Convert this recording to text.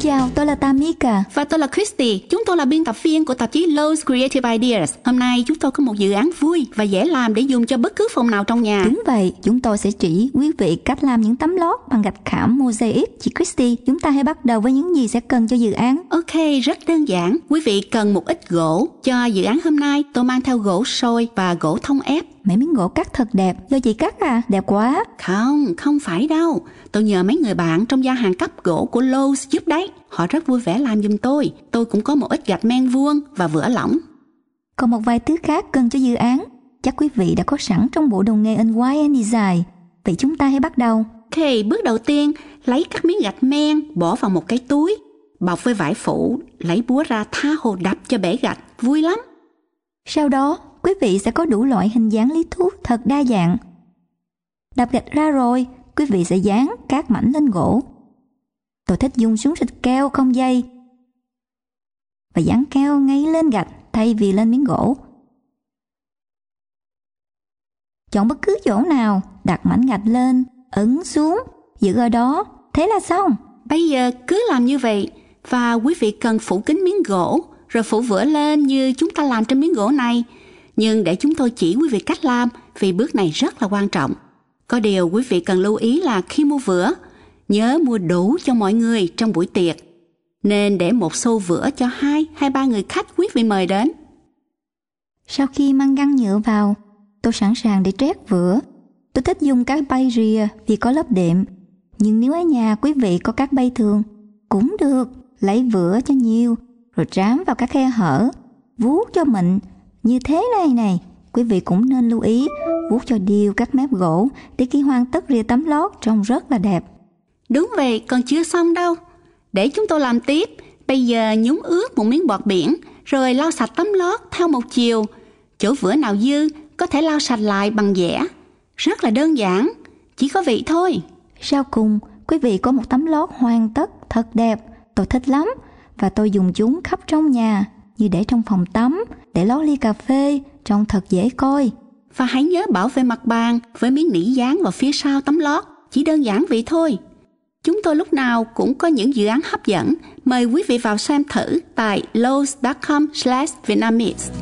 Xin chào, tôi là Tamika. Và tôi là Christy. Chúng tôi là biên tập viên của tạp chí Lowe's Creative Ideas. Hôm nay chúng tôi có một dự án vui và dễ làm để dùng cho bất cứ phòng nào trong nhà. Đúng vậy, chúng tôi sẽ chỉ quý vị cách làm những tấm lót bằng gạch khảm mosaic. Chị Christy, chúng ta hãy bắt đầu với những gì sẽ cần cho dự án. Ok, rất đơn giản. Quý vị cần một ít gỗ. Cho dự án hôm nay, tôi mang theo gỗ sôi và gỗ thông ép mấy miếng gỗ cắt thật đẹp. Do chị cắt à? Đẹp quá. Không, không phải đâu. Tôi nhờ mấy người bạn trong gia hàng cấp gỗ của Lowe's giúp đấy. Họ rất vui vẻ làm giùm tôi. Tôi cũng có một ít gạch men vuông và vữa lỏng. Còn một vài thứ khác cần cho dự án. Chắc quý vị đã có sẵn trong bộ đồ nghề in Why and Design. Vậy chúng ta hãy bắt đầu. Ok, bước đầu tiên, lấy các miếng gạch men bỏ vào một cái túi, bọc với vải phủ, lấy búa ra tha hồ đập cho bể gạch, vui lắm. Sau đó, quý vị sẽ có đủ loại hình dáng lý thú thật đa dạng. Đập gạch ra rồi, quý vị sẽ dán các mảnh lên gỗ. Tôi thích dùng súng xịt keo không dây và dán keo ngay lên gạch thay vì lên miếng gỗ. Chọn bất cứ chỗ nào, đặt mảnh gạch lên, ấn xuống, giữ ở đó, thế là xong. Bây giờ cứ làm như vậy và quý vị cần phủ kính miếng gỗ rồi phủ vữa lên như chúng ta làm trên miếng gỗ này nhưng để chúng tôi chỉ quý vị cách làm vì bước này rất là quan trọng. Có điều quý vị cần lưu ý là khi mua vữa, nhớ mua đủ cho mọi người trong buổi tiệc. Nên để một xô vữa cho hai hay ba người khách quý vị mời đến. Sau khi mang găng nhựa vào, tôi sẵn sàng để trét vữa. Tôi thích dùng cái bay rìa vì có lớp đệm. Nhưng nếu ở nhà quý vị có các bay thường, cũng được, lấy vữa cho nhiều, rồi trám vào các khe hở, vuốt cho mịn như thế này này quý vị cũng nên lưu ý vuốt cho điêu các mép gỗ để khi hoàn tất rìa tấm lót trông rất là đẹp đúng vậy còn chưa xong đâu để chúng tôi làm tiếp bây giờ nhúng ướt một miếng bọt biển rồi lau sạch tấm lót theo một chiều chỗ vữa nào dư có thể lau sạch lại bằng dẻ rất là đơn giản chỉ có vị thôi sau cùng quý vị có một tấm lót hoàn tất thật đẹp tôi thích lắm và tôi dùng chúng khắp trong nhà như để trong phòng tắm để lót ly cà phê trông thật dễ coi. Và hãy nhớ bảo vệ mặt bàn với miếng nỉ dán vào phía sau tấm lót, chỉ đơn giản vậy thôi. Chúng tôi lúc nào cũng có những dự án hấp dẫn, mời quý vị vào xem thử tại lowes.com/vietnamese.